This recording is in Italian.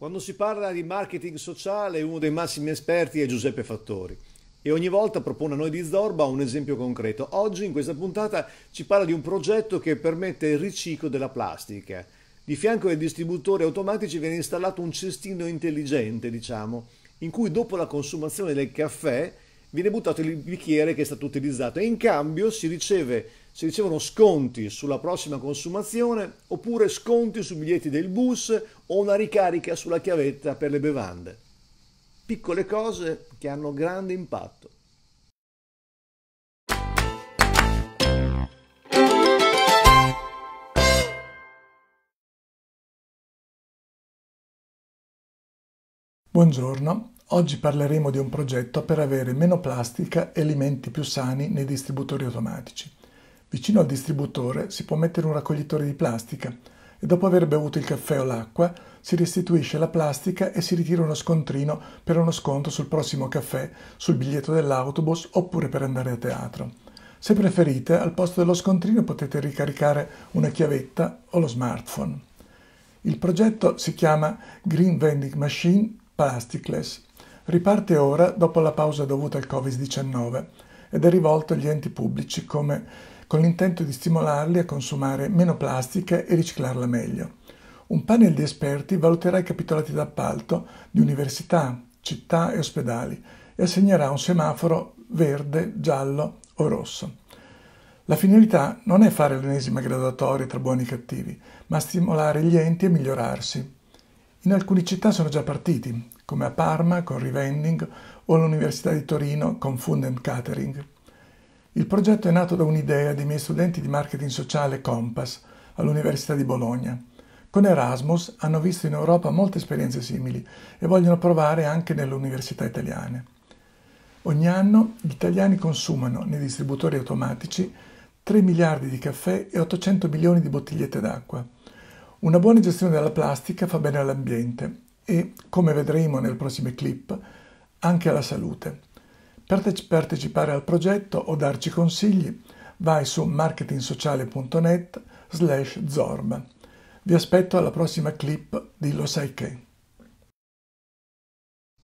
Quando si parla di marketing sociale, uno dei massimi esperti è Giuseppe Fattori e ogni volta propone a noi di Zorba un esempio concreto. Oggi in questa puntata ci parla di un progetto che permette il riciclo della plastica. Di fianco ai distributori automatici viene installato un cestino intelligente, diciamo, in cui dopo la consumazione del caffè viene buttato il bicchiere che è stato utilizzato e in cambio si, riceve, si ricevono sconti sulla prossima consumazione oppure sconti sui biglietti del bus o una ricarica sulla chiavetta per le bevande. Piccole cose che hanno grande impatto. Buongiorno, Oggi parleremo di un progetto per avere meno plastica e alimenti più sani nei distributori automatici. Vicino al distributore si può mettere un raccoglitore di plastica e dopo aver bevuto il caffè o l'acqua si restituisce la plastica e si ritira uno scontrino per uno sconto sul prossimo caffè, sul biglietto dell'autobus oppure per andare a teatro. Se preferite, al posto dello scontrino potete ricaricare una chiavetta o lo smartphone. Il progetto si chiama Green Vending Machine Plasticless riparte ora dopo la pausa dovuta al Covid-19 ed è rivolto agli enti pubblici come, con l'intento di stimolarli a consumare meno plastica e riciclarla meglio. Un panel di esperti valuterà i capitolati d'appalto di università, città e ospedali e assegnerà un semaforo verde, giallo o rosso. La finalità non è fare l'ennesima graduatoria tra buoni e cattivi, ma stimolare gli enti a migliorarsi. In alcune città sono già partiti, come a Parma con Revending o all'Università di Torino con Fund and Catering. Il progetto è nato da un'idea dei miei studenti di marketing sociale Compass all'Università di Bologna. Con Erasmus hanno visto in Europa molte esperienze simili e vogliono provare anche nelle università italiane. Ogni anno gli italiani consumano nei distributori automatici 3 miliardi di caffè e 800 milioni di bottigliette d'acqua. Una buona gestione della plastica fa bene all'ambiente e, come vedremo nel prossimo clip, anche alla salute. Per partecipare al progetto o darci consigli, vai su marketingsociale.net slash zorba. Vi aspetto alla prossima clip di Lo sai che.